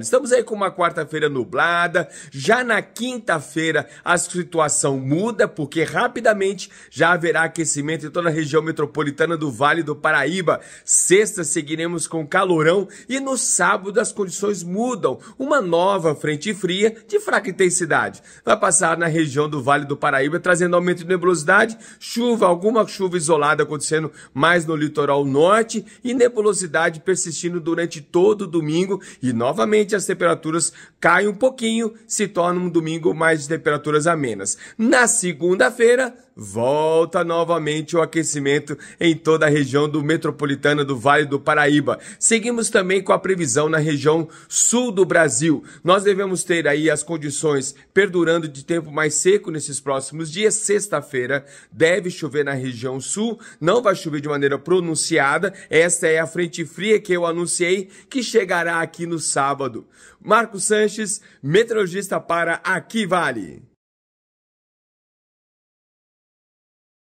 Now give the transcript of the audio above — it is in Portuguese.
Estamos aí com uma quarta-feira nublada, já na quinta-feira a situação muda, porque rapidamente já haverá aquecimento em toda a região metropolitana do Vale do Paraíba. Sexta seguiremos com calorão e no sábado as condições mudam. Uma nova frente fria de fraca intensidade vai passar na região do Vale do Paraíba, trazendo aumento de nebulosidade, chuva, alguma chuva isolada acontecendo mais no litoral norte e nebulosidade persistindo durante todo o domingo e novamente as temperaturas caem um pouquinho, se torna um domingo mais de temperaturas amenas. Na segunda-feira, volta novamente o aquecimento em toda a região do metropolitana do Vale do Paraíba. Seguimos também com a previsão na região sul do Brasil. Nós devemos ter aí as condições perdurando de tempo mais seco nesses próximos dias. Sexta-feira deve chover na região sul, não vai chover de maneira pronunciada. Esta é a frente fria que eu anunciei que chegará aqui no sábado sábado. Marcos Sanches, meteorologista para Aqui Vale.